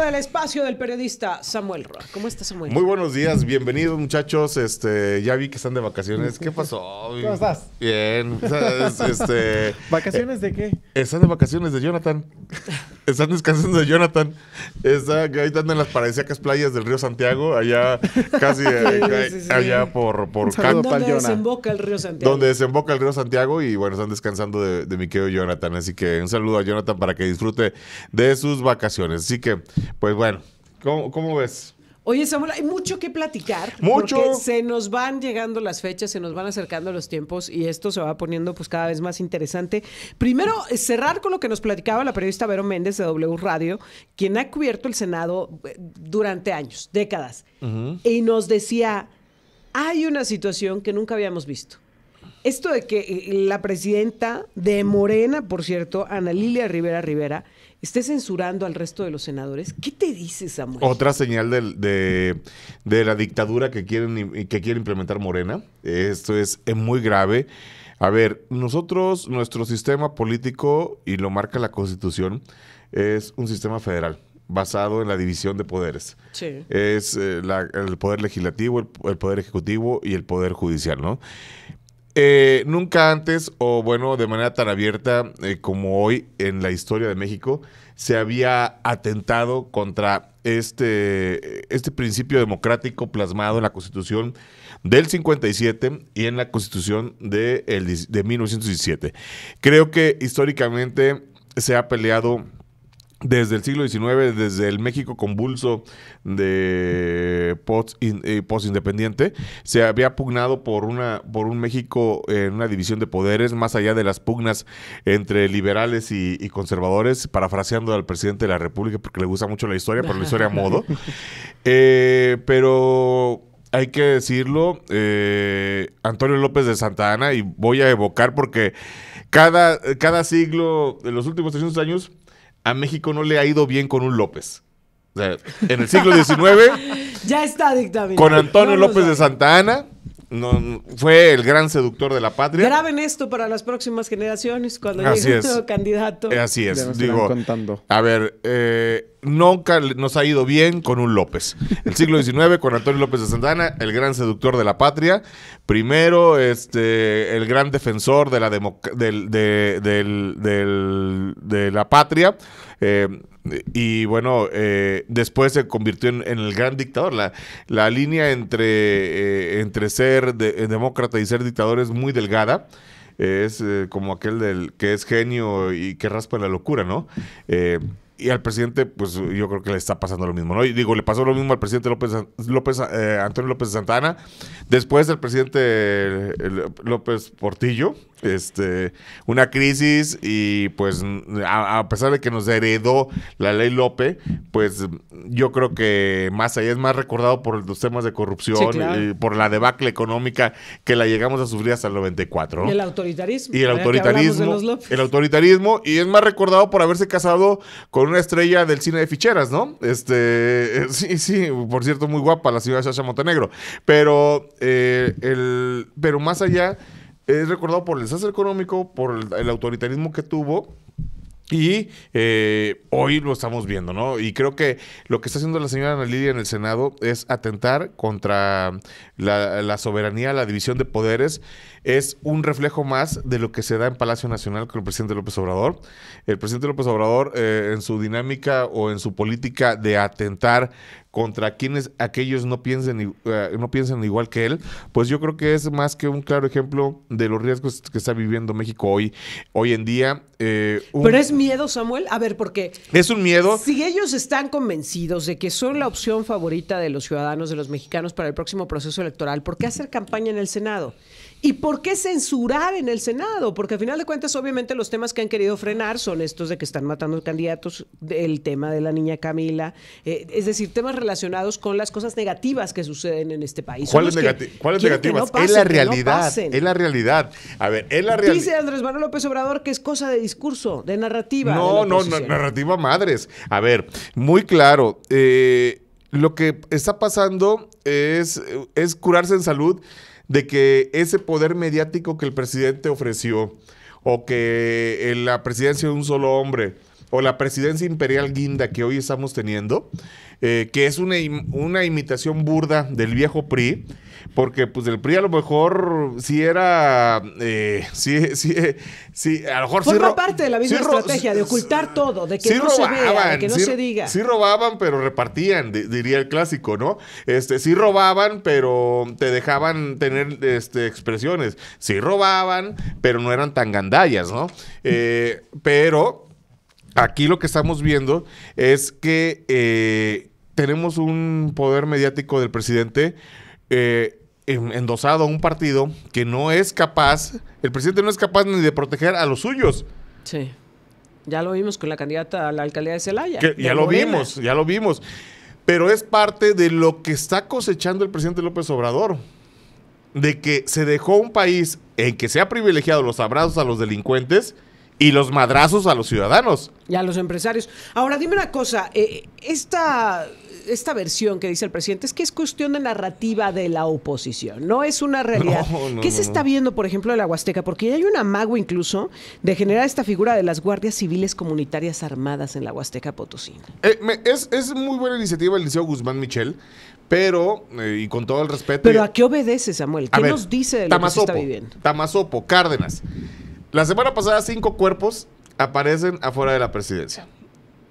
del espacio del periodista Samuel Roa. ¿Cómo estás, Samuel? Muy buenos días, bienvenidos muchachos. Este, ya vi que están de vacaciones. ¿Qué pasó? ¿Cómo estás? Bien. Este, ¿Vacaciones de qué? Eh, están de vacaciones de Jonathan. Están descansando de Jonathan. Está, ahorita en las paradisíacas playas del río Santiago, allá casi eh, eh, allá por, por Donde desemboca el río Santiago. Donde desemboca el río Santiago y bueno, están descansando de, de mi querido Jonathan. Así que un saludo a Jonathan para que disfrute de sus vacaciones. Así que pues bueno, ¿cómo, ves? Oye, Samuel, hay mucho que platicar. Mucho. Porque se nos van llegando las fechas, se nos van acercando los tiempos y esto se va poniendo pues cada vez más interesante. Primero, eh, cerrar con lo que nos platicaba la periodista Vero Méndez de W Radio, quien ha cubierto el Senado eh, durante años, décadas. Y nos decía, hay una situación que nunca habíamos visto. Esto de que eh, la presidenta de Morena, por cierto, Ana Lilia Rivera Rivera, esté censurando al resto de los senadores, ¿qué te dice Samuel? Otra señal de, la dictadura que, quieren, quiere implementar Morena. Esto es, muy grave. A ver, nosotros, nuestro sistema político, y lo marca la Constitución, es un sistema federal basado en la división de poderes. Sí. Es eh, el poder legislativo, el, el, poder ejecutivo y el poder judicial, ¿no? Eh, nunca antes, o bueno, de manera tan abierta eh, como hoy en la historia de México, se había atentado contra este, este principio democrático plasmado en la Constitución del 57 y en la Constitución de, el, de 1917. Creo que históricamente se ha peleado desde el siglo XIX, desde el México convulso de eh, post-independiente, se había pugnado por, una, por un México en una división de poderes, más allá de las pugnas entre liberales y, conservadores, parafraseando al presidente de la República, porque le gusta mucho la historia, pero la historia a modo. Eh, pero hay que decirlo, eh, Antonio López de Santa Ana, y voy a evocar porque cada, cada siglo, en los últimos 300 años, a México no le ha ido bien con un López. en el siglo XIX. ya está dictaminado. Con Antonio López de Santa Ana fue el gran seductor de la patria. Graben esto para las próximas generaciones cuando llegue candidato. Eh, así es, digo. A ver, eh, nunca nos ha ido bien con un López. El siglo XIX con Antonio López de Santana, el gran seductor de la patria. Primero, este, el gran defensor de la, de la patria. Eh, y bueno, eh, después se convirtió en, el gran dictador. La, la línea entre, eh, entre ser demócrata y ser dictador es muy delgada. es como aquel del que es genio y que raspa la locura, ¿no? y al presidente, pues yo creo que le está pasando lo mismo, ¿no? Y digo, le pasó lo mismo al presidente López, López eh, Antonio López Santana, después al presidente López Portillo, este, una crisis y pues a, pesar de que nos heredó la ley López, pues yo creo que más allá es más recordado por los temas de corrupción y por la debacle económica que la llegamos a sufrir hasta el 94. Y el autoritarismo. Y el autoritarismo. El autoritarismo y es más recordado por haberse casado con una estrella del cine de ficheras, ¿no? Este, eh, sí, sí, por cierto, muy guapa la de Sasha Montenegro. Pero, eh, el, pero más allá es recordado por el desastre económico, por el, autoritarismo que tuvo. Y eh, hoy lo estamos viendo, ¿no? Y creo que lo que está haciendo la señora Ana Lidia en el Senado es atentar contra la, soberanía, la división de poderes. Es un reflejo más de lo que se da en Palacio Nacional con el presidente López Obrador. El presidente López Obrador, eh, en su dinámica o en su política de atentar contra quienes aquellos no piensen, eh, no piensan igual que él, pues yo creo que es más que un claro ejemplo de los riesgos que está viviendo México hoy, hoy en día. Eh, Pero es miedo, Samuel. A ver, porque... Es un miedo. Si ellos están convencidos de que son la opción favorita de los ciudadanos, de los mexicanos para el próximo proceso electoral, ¿por qué hacer campaña en el Senado? ¿Y por qué censurar en el Senado? Porque al final de cuentas, obviamente, los temas que han querido frenar son estos de que están matando candidatos, el tema de la niña Camila, eh, es decir, temas relacionados con las cosas negativas que suceden en este país. ¿Cuáles negativas? es la realidad. es la realidad. A ver, es la realidad. Dice Andrés Manuel López Obrador que es cosa de discurso, de narrativa. No, no, narrativa madres. A ver, muy claro. Eh, lo que está pasando es curarse en salud de que ese poder mediático que el presidente ofreció o que eh, la presidencia de un solo hombre o la presidencia imperial guinda que hoy estamos teniendo, eh, que es una, imitación burda del viejo PRI, porque pues el PRI a lo mejor sí era, eh, sí, sí, a lo mejor Forma parte de la misma estrategia de ocultar todo, de que no se vea, de que no se diga. Sí robaban, pero repartían, diría el clásico, ¿no? Este, sí robaban, pero te dejaban tener este, expresiones. Sí robaban, pero no eran tan gandallas, ¿no? Eh, pero aquí lo que estamos viendo es que eh, tenemos un poder mediático del presidente eh, endosado a un partido que no es capaz, el presidente no es capaz ni de proteger a los suyos. Sí. Ya lo vimos con la candidata a la alcaldía de Celaya. ya lo vimos, ya lo vimos. Pero es parte de lo que está cosechando el presidente López Obrador. De que se dejó un país en que se ha privilegiado los abrazos a los delincuentes y los madrazos a los ciudadanos. Y a los empresarios. Ahora, dime una cosa, eh, esta, versión que dice el presidente es que es cuestión de narrativa de la oposición, no es una realidad. ¿Qué se está viendo, por ejemplo, de la Huasteca? Porque ya hay un amago incluso de generar esta figura de las guardias civiles comunitarias armadas en la Huasteca Potosina. Eh, es, es muy buena iniciativa el Liceo Guzmán Michel, pero, eh, y con todo el respeto... ¿Pero a qué obedece, Samuel? ¿Qué nos dice de lo que está viviendo? Tamasopo, Cárdenas. La semana pasada cinco cuerpos aparecen afuera de la presidencia.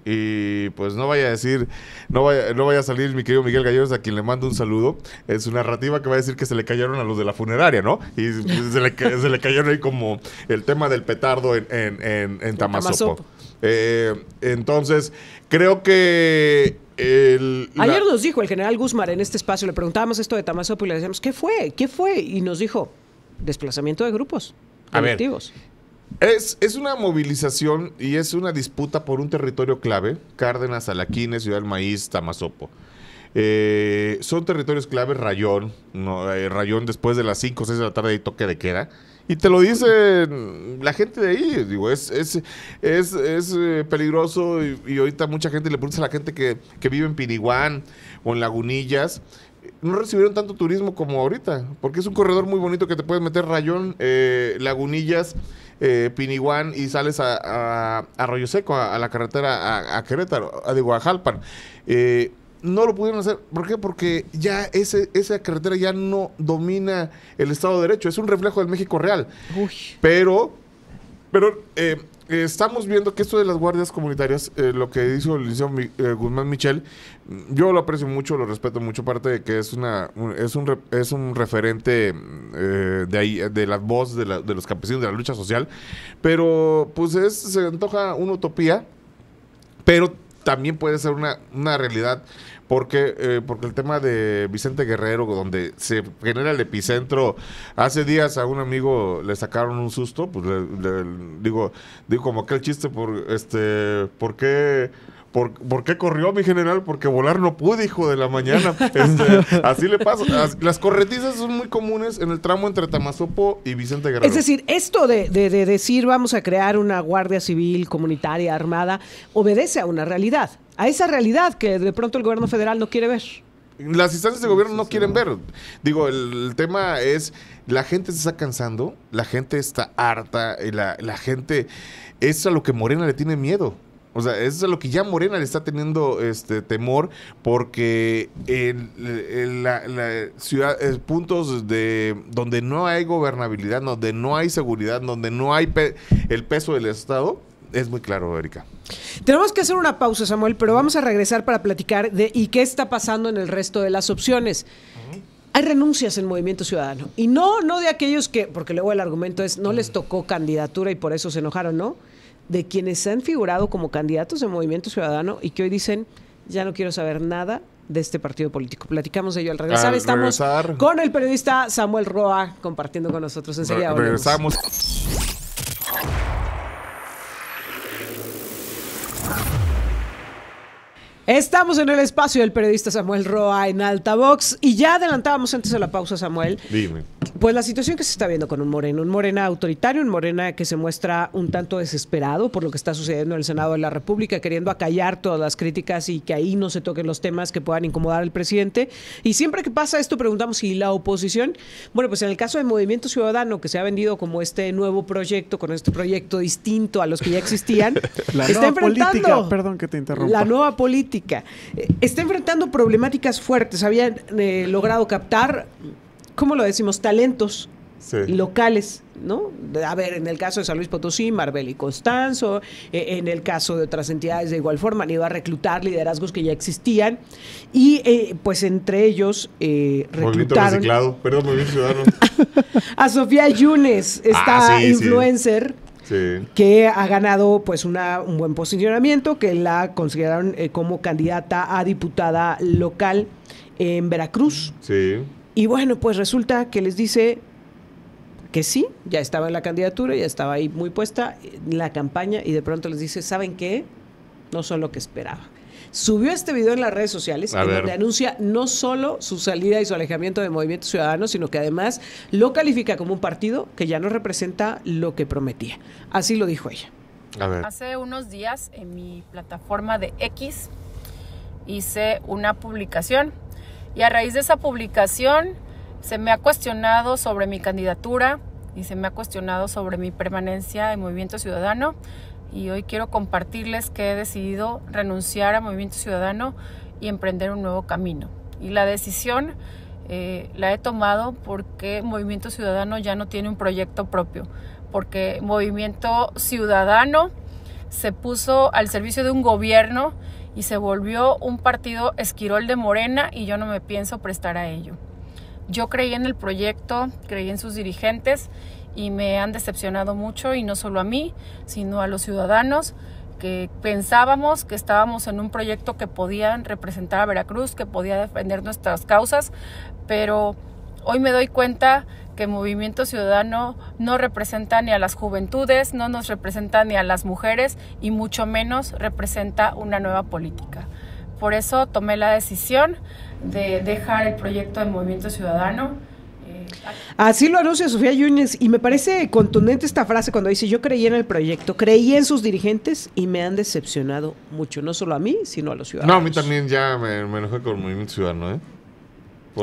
Y pues no vaya a decir, no vaya, no a salir mi querido Miguel Gallegos, a quien le mando un saludo, Es su narrativa que va a decir que se le cayeron a los de la funeraria, ¿no? Y se le, cayeron ahí como el tema del petardo en, en, en, en Tamazopo. Eh, entonces, creo que el, Ayer nos dijo el general Guzmán en este espacio, le preguntábamos esto de Tamazopo y le decíamos, ¿qué fue? ¿Qué fue? Y nos dijo, desplazamiento de grupos. A es, una movilización y es una disputa por un territorio clave, Cárdenas, Alaquines, Ciudad del Maíz, Tamazopo. Eh, son territorios clave, Rayón, eh, Rayón después de las 5 o 6 de la tarde y toque de queda. Y te lo dice la gente de ahí, digo, es, es, es, es eh, peligroso y, ahorita mucha gente le pregunta a la gente que, vive en Piriguán o en Lagunillas, no recibieron tanto turismo como ahorita, porque es un corredor muy bonito que te puedes meter Rayón, eh, Lagunillas, eh, Piniguán y sales a, Arroyo Seco, a, la carretera a, Querétaro, a, digo, eh, no lo pudieron hacer. ¿Por qué? Porque ya ese, esa carretera ya no domina el Estado de Derecho. Es un reflejo del México real. Pero, pero eh, estamos viendo que esto de las guardias comunitarias, eh, lo que hizo el licenciado eh, Guzmán Michel, mm, yo lo aprecio mucho, lo respeto mucho, aparte de que es una un, es un es un referente mm, eh, de ahí de la voz de, los campesinos de la lucha social, pero pues se antoja una utopía, pero también puede ser una, realidad porque, eh, porque el tema de Vicente Guerrero, donde se genera el epicentro, hace días a un amigo le sacaron un susto, pues le, digo, digo como aquel chiste por este, ¿por qué? ¿Por, qué corrió mi general? Porque volar no pude, hijo de la mañana. Este, así le pasa. Las corretizas son muy comunes en el tramo entre Tamazopo y Vicente Guerrero. Es decir, esto de, decir vamos a crear una guardia civil comunitaria armada obedece a una realidad, a esa realidad que de pronto el gobierno federal no quiere ver las instancias de gobierno no quieren ver. Digo, el, tema es, la gente se está cansando, la gente está harta, la, la gente, es a lo que Morena le tiene miedo. O sea, eso es lo que ya Morena le está teniendo este temor porque en, la, ciudad, eh, puntos de donde no hay gobernabilidad, donde no hay seguridad, donde no hay el peso del Estado, es muy claro, Erika. Tenemos que hacer una pausa, Samuel, pero vamos a regresar para platicar de y qué está pasando en el resto de las opciones. Hay renuncias en Movimiento Ciudadano y no no de aquellos que, porque luego el argumento es no les tocó candidatura y por eso se enojaron, ¿no? de quienes han figurado como candidatos de Movimiento Ciudadano y que hoy dicen, ya no quiero saber nada de este partido político. Platicamos de ello al regresar. Estamos con el periodista Samuel Roa compartiendo con nosotros enseguida. regresamos. Estamos en el espacio del periodista Samuel Roa en Altavox y ya adelantábamos antes de la pausa, Samuel. Dime. Pues la situación que se está viendo con un Moreno, un Morena autoritario, un Morena que se muestra un tanto desesperado por lo que está sucediendo en el Senado de la República, queriendo acallar todas las críticas y que ahí no se toquen los temas que puedan incomodar al presidente. Y siempre que pasa esto preguntamos si la oposición, bueno, pues en el caso de Movimiento Ciudadano, que se ha vendido como este nuevo proyecto, con este proyecto distinto a los que ya existían, está enfrentando perdón que te interrumpa. La nueva política eh, está enfrentando problemáticas fuertes. Habían eh, logrado captar, ¿cómo lo decimos? Talentos locales, ¿no? A ver, en el caso de San Luis Potosí, Marbel y Constanzo, eh, en el caso de otras entidades de igual forma, han ido a reclutar liderazgos que ya existían y pues entre ellos eh, reclutaron... Ciudadano. a Sofía Yunes, está ah, influencer, que ha ganado pues un buen posicionamiento, que la consideraron eh, como candidata a diputada local en Veracruz. Y bueno, pues resulta que les dice que sí, ya estaba en la candidatura, ya estaba ahí muy puesta en eh, la campaña y de pronto les dice, ¿saben qué? No son lo que esperaba subió este video en las redes sociales en donde anuncia no solo su salida y su alejamiento de Movimiento Ciudadano, sino que además lo califica como un partido que ya no representa lo que prometía. Así lo dijo ella. Hace unos días en mi plataforma de X hice una publicación y a raíz de esa publicación se me ha cuestionado sobre mi candidatura y se me ha cuestionado sobre mi permanencia en Movimiento Ciudadano y hoy quiero compartirles que he decidido renunciar a Movimiento Ciudadano y emprender un nuevo camino. Y la decisión eh, la he tomado porque Movimiento Ciudadano ya no tiene un proyecto propio, porque Movimiento Ciudadano se puso al servicio de un gobierno y se volvió un partido esquirol de Morena y yo no me pienso prestar a ello. Yo creí en el proyecto, creí en sus dirigentes y me han decepcionado mucho y no solo a mí, sino a los ciudadanos que pensábamos que estábamos en un proyecto que podían representar a Veracruz, que podía defender nuestras causas, pero hoy me doy cuenta que Movimiento Ciudadano no representa ni a las juventudes, no nos representa ni a las mujeres y mucho menos representa una nueva política. Por eso tomé la decisión de dejar el proyecto de Movimiento Ciudadano Así lo anuncia Sofía Yunes, y me parece contundente esta frase cuando dice, yo creí en el proyecto, creí en sus dirigentes y me han decepcionado mucho, no solo a mí, sino a los ciudadanos. No, a mí también ya me, me enojé con el movimiento ciudadano, ¿eh?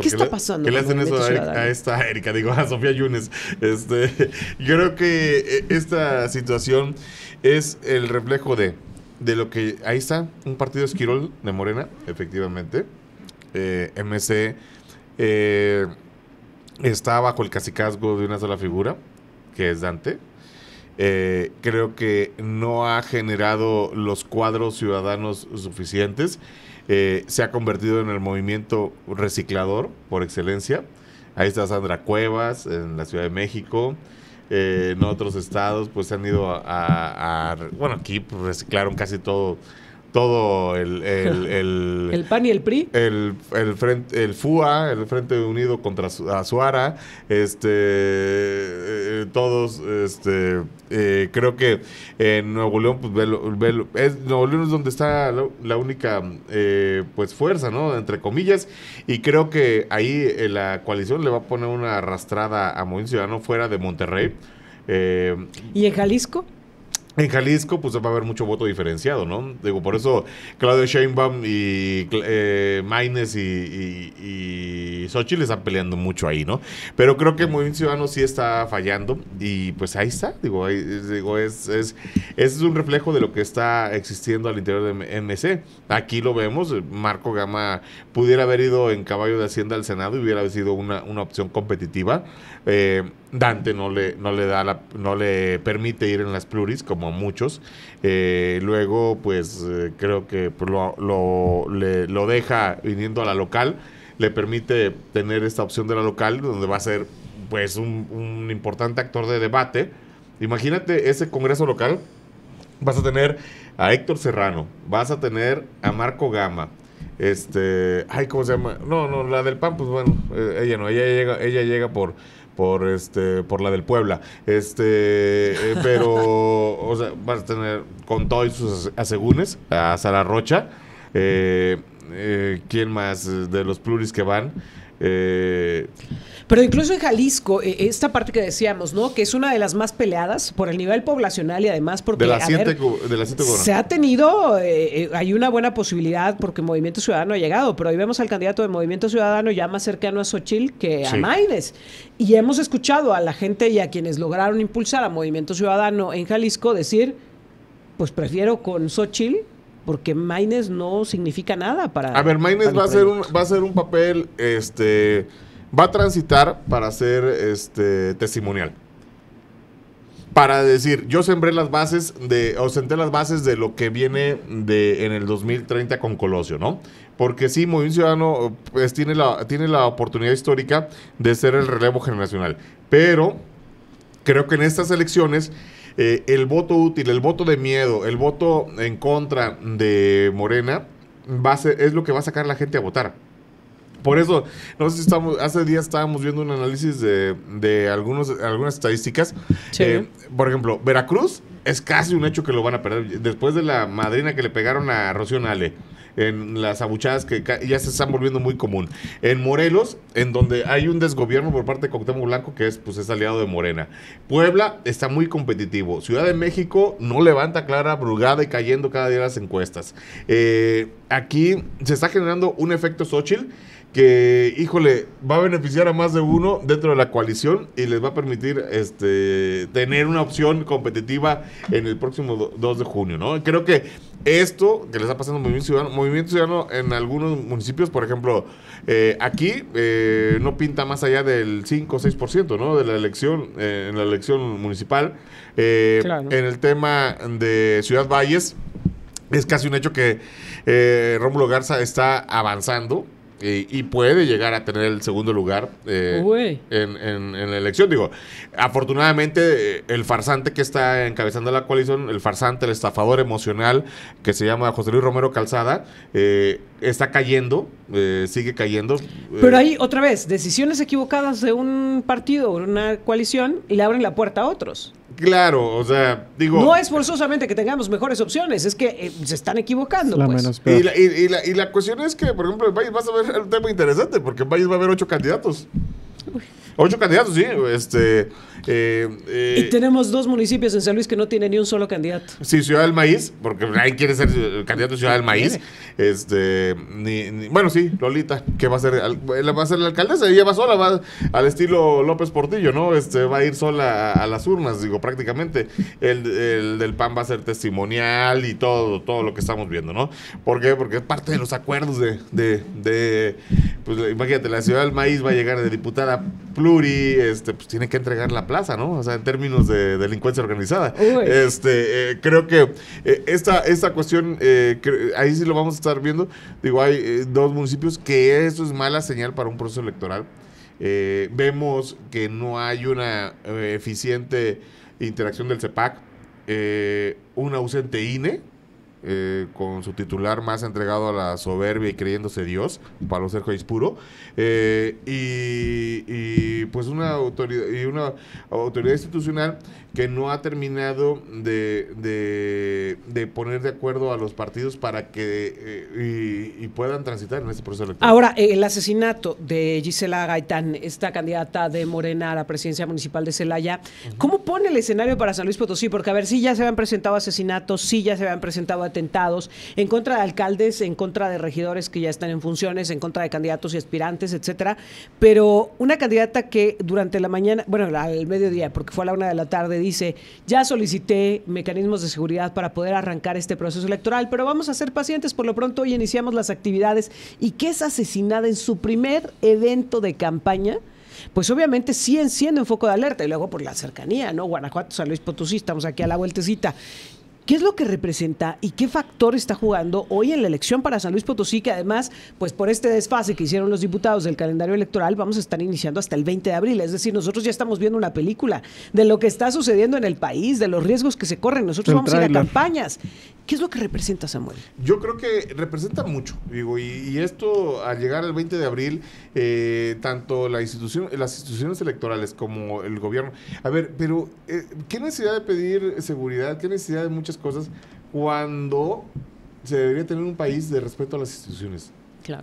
¿Qué está pasando? ¿Qué le hacen eso a, esta Erika? Digo, a Sofía Yunes. Este, yo creo que e, esta situación es el reflejo de, de lo que... Ahí está, un partido esquirol de Morena, efectivamente. MC... Eh, eh está bajo el casicazgo de una sola figura, que es Dante. Eh, creo que no ha generado los cuadros ciudadanos suficientes. Eh, se ha convertido en el movimiento reciclador por excelencia. Ahí está Sandra Cuevas en la Ciudad de México. Eh, en otros estados pues se han ido a, bueno aquí pues, reciclaron casi todo todo el... El, PAN y el PRI. El, frente, el FUA, el Frente Unido contra Azuara, este, eh, todos, este, eh, creo que en Nuevo León, pues, es, Nuevo León es donde está la, única, eh, pues, fuerza, ¿no? Entre comillas, y creo que ahí la coalición le va a poner una arrastrada a Movimiento Ciudadano fuera de Monterrey. ¿Y en Jalisco? En Jalisco, pues va a haber mucho voto diferenciado, ¿no? Digo, por eso Claudio Sheinbaum y eh, Maines y, y, Xochitl están peleando mucho ahí, ¿no? Pero creo que el Movimiento Ciudadano sí está fallando y pues ahí está, digo, ahí, digo es, es, es un reflejo de lo que está existiendo al interior de MC. Aquí lo vemos, Marco Gama pudiera haber ido en caballo de Hacienda al Senado y hubiera sido una, opción competitiva. Eh, Dante no le, no le da la, no le permite ir en las pluris, como muchos. Eh, luego, pues eh, creo que lo, deja viniendo a la local. Le permite tener esta opción de la local, donde va a ser pues un, importante actor de debate. Imagínate ese congreso local. Vas a tener a Héctor Serrano, vas a tener a Marco Gama, este, ay, ¿cómo se llama? No, no, la del PAN, pues bueno, eh, ella no, ella llega, ella llega por por este por la del Puebla este eh, pero vas a tener con todos sus asegúnes a Sara Rocha eh, eh, quién más de los pluris que van eh, pero incluso en Jalisco, eh, esta parte que decíamos, ¿no? Que es una de las más peleadas por el nivel poblacional y además porque. De la, Se ha tenido, eh, eh, hay una buena posibilidad porque Movimiento Ciudadano ha llegado, pero hoy vemos al candidato de Movimiento Ciudadano ya más cercano a Xochil que a sí. Y hemos escuchado a la gente y a quienes lograron impulsar a Movimiento Ciudadano en Jalisco decir: Pues prefiero con Xochil porque Maines no significa nada para. A ver, Maines va a ser un va a ser un papel, este, va a transitar para ser, este, testimonial. Para decir, yo sembré las bases de, o senté las bases de lo que viene de en el 2030 con Colosio, ¿no? Porque sí, Movimiento Ciudadano pues, tiene, la, tiene la oportunidad histórica de ser el relevo generacional. Pero creo que en estas elecciones eh, el voto útil, el voto de miedo, el voto en contra de Morena, es lo que va a sacar a la gente a votar. Por eso, no sé si estamos, hace días estábamos viendo un análisis de, algunos, algunas estadísticas. Eh, por ejemplo, Veracruz es casi un hecho que lo van a perder. Después de la madrina que le pegaron a Rocío Nale en las abuchadas que ya se están volviendo muy común. En Morelos, en donde hay un desgobierno por parte de Cuauhtémoc Blanco, que es, pues, es aliado de Morena. Puebla está muy competitivo. Ciudad de México no levanta clara brugada y cayendo cada día las encuestas. Eh, aquí se está generando un efecto Xochitl que, híjole, va a beneficiar a más de uno dentro de la coalición y les va a permitir este, tener una opción competitiva en el próximo 2 de junio, ¿no? Creo que esto que les está pasando a Movimiento Ciudadano, Movimiento Ciudadano en algunos municipios, por ejemplo, eh, aquí eh, no pinta más allá del 5 o 6%, ¿no? De la elección, eh, en la elección municipal. En el tema de Ciudad Valles, es casi un hecho que Rómulo Garza está avanzando y, puede llegar a tener el segundo lugar eh, en, la elección. Digo, afortunadamente eh, el farsante que está encabezando la coalición, el farsante, el estafador emocional que se llama José Luis Romero Calzada, eh, está cayendo, sigue cayendo. Pero ahí, otra vez, decisiones equivocadas de un partido, una coalición, y le abren la puerta a otros. Claro, o sea, digo. No es forzosamente que tengamos mejores opciones, es que eh, se están equivocando. pues. menos y, la, cuestión es que, por ejemplo, en país vas a ver un tema interesante, porque en país va a haber ocho candidatos. Ocho candidatos, sí. Este. Eh, eh, y tenemos dos municipios en San Luis que no tienen ni un solo candidato. Sí, Ciudad del Maíz, porque nadie quiere ser candidato de Ciudad del Maíz. Este, bueno, sí, Lolita, que va a ser, va a ser la alcaldesa, ella va sola, va al estilo López Portillo, ¿no? Este, va a ir sola a, las urnas, digo, prácticamente. El, del PAN va a ser testimonial y todo, todo lo que estamos viendo, ¿no? ¿Por qué? Porque es parte de los acuerdos de, pues imagínate, la Ciudad del Maíz va a llegar de diputada pluri, este, pues tiene que entregar la plaza, ¿no? O sea, en términos de delincuencia organizada. Este, eh, creo que eh, esta, cuestión, eh, ahí sí lo vamos a estar viendo. Digo, hay eh, dos municipios que eso es mala señal para un proceso electoral. vemos que no hay una eficiente interacción del CEPAC, e un ausente INE eh, con su titular más entregado a la soberbia y creyéndose Dios, Pablo Sergio Aispuro, eh, y, y, pues una autoridad, y una autoridad institucional que no ha terminado de, poner de acuerdo a los partidos para que eh, y, puedan transitar en este proceso electoral. Ahora, el asesinato de Gisela Gaitán, esta candidata de Morena a la presidencia municipal de Celaya, ¿cómo pone el escenario para San Luis Potosí? Porque a ver, si ya se habían presentado asesinatos, si ya se habían presentado atentados en contra de alcaldes, en contra de regidores que ya están en funciones, en contra de candidatos y aspirantes, etcétera. Pero una candidata que durante la mañana, bueno, al mediodía, porque fue a la una de la tarde, dice: Ya solicité mecanismos de seguridad para poder arrancar este proceso electoral, pero vamos a ser pacientes. Por lo pronto, hoy iniciamos las actividades y que es asesinada en su primer evento de campaña pues obviamente sí enciende un foco de alerta y luego por la cercanía, ¿no? Guanajuato, San Luis Potosí, estamos aquí a la vueltecita. ¿Qué es lo que representa y qué factor está jugando hoy en la elección para San Luis Potosí? Que además, pues por este desfase que hicieron los diputados del calendario electoral, vamos a estar iniciando hasta el 20 de abril. Es decir, nosotros ya estamos viendo una película de lo que está sucediendo en el país, de los riesgos que se corren. Nosotros vamos a ir a campañas. ¿Qué es lo que representa Samuel? Yo creo que representa mucho, digo, y, esto al llegar al 20 de abril, eh, tanto la institución, las instituciones electorales como el gobierno. A ver, pero eh, ¿qué necesidad de pedir seguridad? ¿Qué necesidad de muchas cosas cuando se debería tener un país de respeto a las instituciones.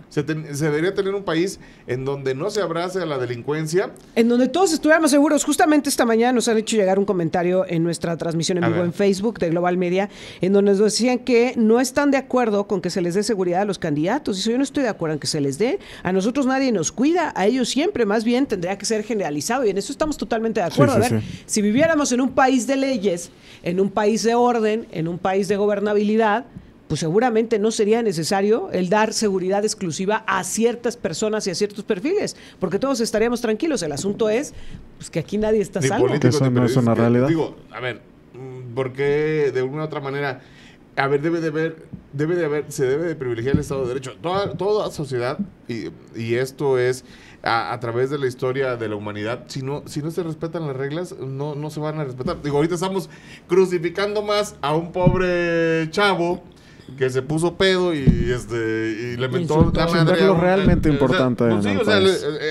Se, debería tener un país en donde no se abrace a la delincuencia. En donde todos estuviéramos seguros. Justamente esta mañana nos han hecho llegar un comentario en nuestra transmisión en vivo en Facebook de Global Media, en donde nos decían que no están de acuerdo con que se les dé seguridad a los candidatos. Y yo no estoy de acuerdo en que se les dé. A nosotros nadie nos cuida, a ellos siempre. Más bien tendría que ser generalizado. Y en eso estamos totalmente de acuerdo. a ver, si viviéramos en un país de leyes, en un país de orden, en un país de gobernabilidad, pues seguramente no sería necesario el dar seguridad exclusiva a ciertas personas y a ciertos perfiles, porque todos estaríamos tranquilos. El asunto es pues, que aquí nadie está salvo. Eso no es una realidad. Digo, a ver, mm, porque de una u otra manera, a ver, debe de haber, debe de haber, se debe de privilegiar el Estado de Derecho. Toda, toda sociedad, y, esto es a, a, través de la historia de la humanidad, si no, si no se respetan las reglas, no, no se van a respetar. Digo, ahorita estamos crucificando más a un pobre chavo que se puso pedo y este y le mentó la madre. lo realmente importante.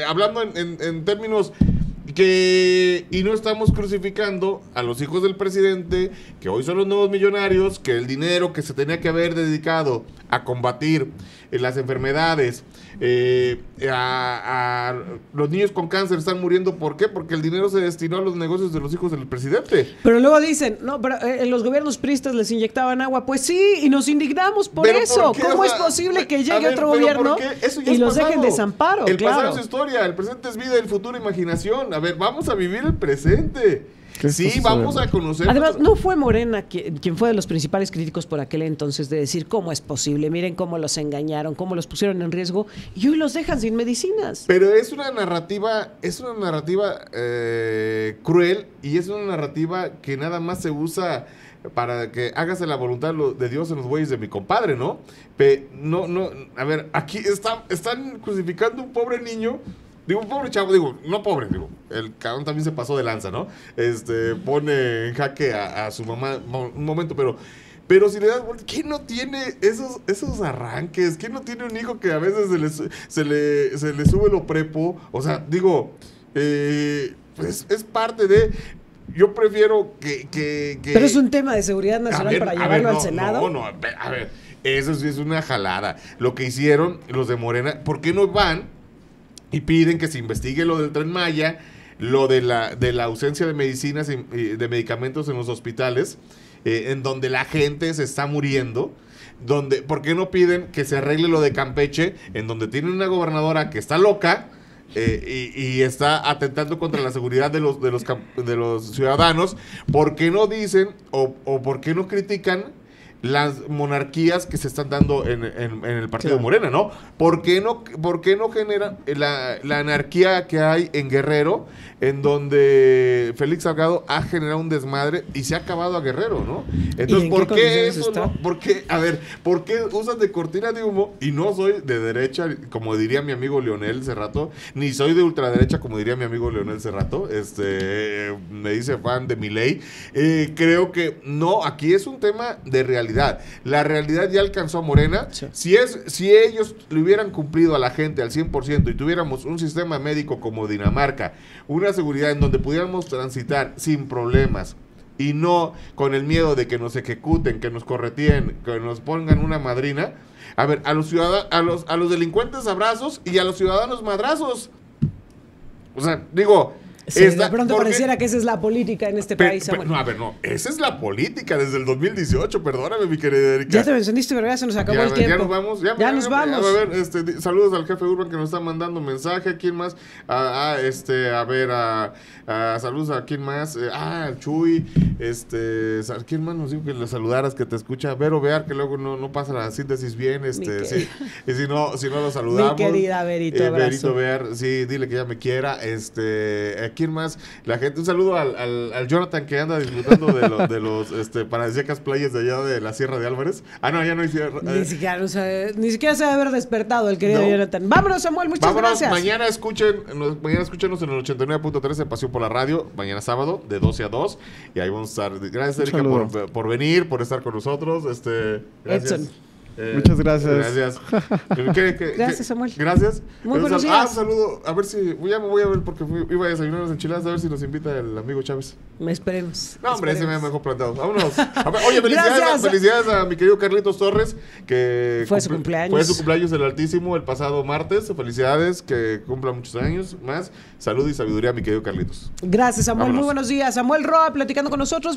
hablando en, términos que y no estamos crucificando a los hijos del presidente, que hoy son los nuevos millonarios, que el dinero que se tenía que haber dedicado a combatir eh, las enfermedades, eh, a, los niños con cáncer están muriendo, ¿por qué? Porque el dinero se destinó a los negocios de los hijos del presidente. Pero luego dicen, no, pero eh, los gobiernos pristas les inyectaban agua. Pues sí, y nos indignamos por eso. ¿Cómo es posible que llegue otro gobierno y los dejen desamparo? El pasado es historia, el presente es vida, el futuro imaginación. A ver, vamos a vivir el presente. Este, sí, este vamos a conocer. Además, no fue Morena quien, fue de los principales críticos por aquel entonces de decir cómo es posible, miren cómo los engañaron, cómo los pusieron en riesgo y hoy los dejan sin medicinas. Pero es una narrativa, es una narrativa eh, cruel y es una narrativa que nada más se usa para que hágase la voluntad de Dios en los bueyes de mi compadre, ¿no? no, no, a ver, aquí están, están crucificando un pobre niño Digo, pobre chavo, digo, no pobre, digo, el cabrón también se pasó de lanza, ¿no? Este, pone en jaque a, su mamá un momento, pero... Pero si le das ¿quién no tiene esos, esos arranques? ¿Quién no tiene un hijo que a veces se le, sube lo prepo? O sea, digo, pues es parte de... Yo prefiero que, Pero es un tema de seguridad nacional para llevarlo al Senado. No, no, a ver, eso sí es una jalada. Lo que hicieron los de Morena, ¿por qué no van y piden que se investigue lo del tren Maya, lo de la, de la ausencia de medicinas, y, de medicamentos en los hospitales, eh, en donde la gente se está muriendo. Donde, ¿Por qué no piden que se arregle lo de Campeche, en donde tienen una gobernadora que está loca, eh, y, está atentando contra la seguridad de los, de los, de los ciudadanos, ¿por qué no dicen o, o por qué no critican las monarquías que se están dando en, el partido Morena, ¿no? ¿Por qué no, por qué no genera la, anarquía que hay en Guerrero, en donde Félix Salgado ha generado un desmadre y se ha acabado a Guerrero, ¿no? Entonces, ¿por qué, eso? ¿Por qué, a ver, ¿por qué usas de cortina de humo y no soy de derecha, como diría mi amigo Leonel Cerrato, ni soy de ultraderecha, como diría mi amigo Leonel Cerrato, este, me dice fan de mi ley. Eh, creo que no, aquí es un tema de realidad la realidad ya alcanzó a Morena. Si, es, si ellos le hubieran cumplido a la gente al 100% y tuviéramos un sistema médico como Dinamarca, una seguridad en donde pudiéramos transitar sin problemas, y no con el miedo de que nos ejecuten, que nos corretien, que nos pongan una madrina. A ver, a los ciudadanos, a los, a los delincuentes abrazos y a los ciudadanos madrazos. O sea, digo, de pronto pareciera que esa es la política en este país. no, a ver, no. Esa es la política desde el 2018. Perdóname, mi querida Erika. Ya te mencionaste, pero ya se nos acabó el tiempo. Ya nos vamos. Ya, nos vamos. A ver, este, saludos al jefe Urban que nos está mandando mensaje. ¿Quién más? Ah, este, a ver, a, saludos a quién más. Eh, ah, Chuy. Este, ¿quién más nos dijo que le saludaras, que te escucha? Vero ver que luego no, no pasa la síntesis bien. Este, sí. Y si no, si no lo saludamos. Mi querida Verito, eh, Verito ver sí, dile que ya me quiera. Este, eh, quién más, la gente, un saludo al, al, Jonathan que anda disfrutando de, lo, de los este, paradisíacas playas de allá de la Sierra de Álvarez. Ah, no, ya no hay Ni, eh. siquiera, ni siquiera se debe haber despertado el querido Jonathan. Vámonos, Samuel, muchas Vámonos. gracias. Mañana escuchen, mañana escúchenos en el 89.3 de Pasión por la Radio, mañana sábado, de 12 a 2. Y ahí vamos a estar. Gracias, Erika, por, por, venir, por estar con nosotros. Este, gracias. Eh, Muchas gracias. Gracias. gracias, Samuel. Gracias. Muy buenos ah, días. Ah, saludo. A ver si. Ya me voy a ver porque iba a desayunar las enchiladas. A ver si nos invita el amigo Chávez. Me esperemos. No, hombre, ese me mejor plantado. Vámonos. A oye, felicidades, a, felicidades a mi querido Carlitos Torres. que Fue su cumpleaños. Fue su cumpleaños el Altísimo el pasado martes. Felicidades, que cumpla muchos años más. Salud y sabiduría, mi querido Carlitos. Gracias, Samuel. Muy buenos días. Samuel Roa platicando con nosotros.